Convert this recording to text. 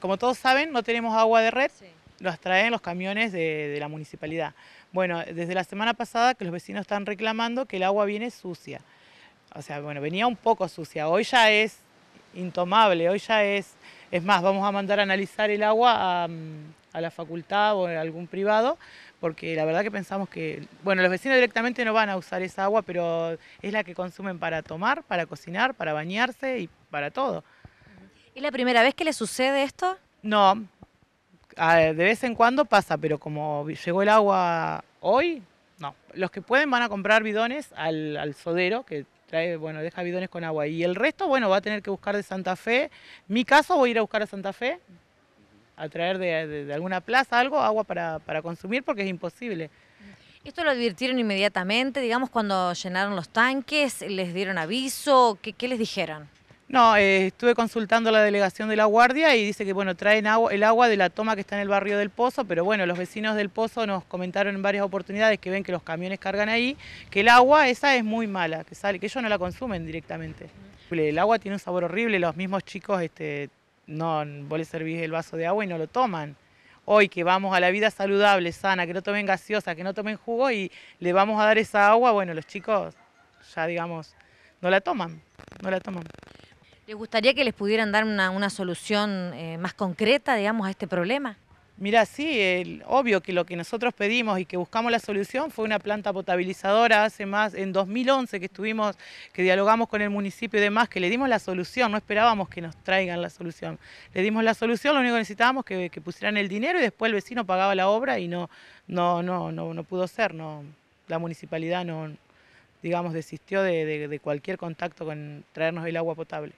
Como todos saben, no tenemos agua de red, sí. los traen los camiones de, la municipalidad. Bueno, desde la semana pasada que los vecinos están reclamando que el agua viene sucia. O sea, bueno, venía un poco sucia, hoy ya es intomable, hoy ya es... Es más, vamos a mandar a analizar el agua a, mm, a la facultad o a algún privado, porque la verdad que pensamos que... Bueno, los vecinos directamente no van a usar esa agua, pero es la que consumen para tomar, para cocinar, para bañarse y para todo. ¿Es la primera vez que le sucede esto? No, de vez en cuando pasa, pero como llegó el agua hoy, no. Los que pueden van a comprar bidones al, sodero, que trae, bueno, deja bidones con agua. Y el resto, bueno, va a tener que buscar de Santa Fe. Mi caso, voy a ir a buscar a Santa Fe, a traer de, alguna plaza algo, agua para, consumir, porque es imposible. ¿Esto lo advirtieron inmediatamente, digamos, cuando llenaron los tanques? ¿Les dieron aviso? qué les dijeron? No, eh, estuve consultando a la delegación de La Guardia y dice que bueno, traen agua, el agua de la toma que está en el barrio del Pozo, pero bueno, los vecinos del Pozo nos comentaron en varias oportunidades que ven que los camiones cargan ahí, que el agua esa es muy mala, que sale, que ellos no la consumen directamente. El agua tiene un sabor horrible, los mismos chicos este, no, vos les servís el vaso de agua y no lo toman. Hoy que vamos a la vida saludable, sana, que no tomen gaseosa, que no tomen jugo y le vamos a dar esa agua, bueno, los chicos ya digamos, no la toman, no la toman. ¿Le gustaría que les pudieran dar una, solución eh, más concreta, digamos, a este problema? Mira, sí, obvio que lo que nosotros pedimos y que buscamos la solución fue una planta potabilizadora hace más, en 2011 que estuvimos, que dialogamos con el municipio y demás, que le dimos la solución, no esperábamos que nos traigan la solución. Le dimos la solución, lo único que necesitábamos que, que pusieran el dinero y después el vecino pagaba la obra y no, no, no, no, pudo ser, la municipalidad no, digamos, desistió de cualquier contacto con traernos el agua potable.